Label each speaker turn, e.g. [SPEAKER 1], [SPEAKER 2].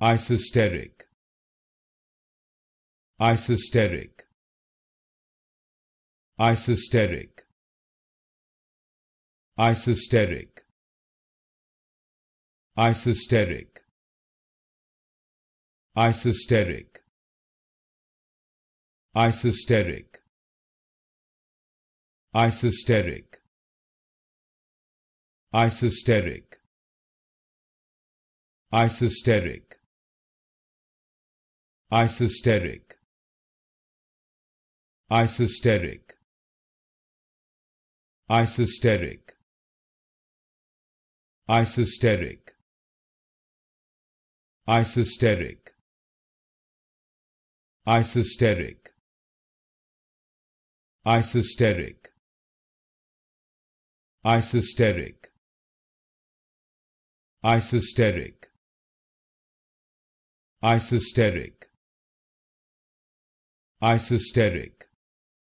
[SPEAKER 1] Isosteric Isosteric Isosteric Isosteric Isosteric Isosteric Isosteric Isosteric Isosteric Isosteric Isosteric Isosteric Isosteric Isosteric Isosteric Isosteric Isosteric Isosteric Isosteric Isosteric isosteric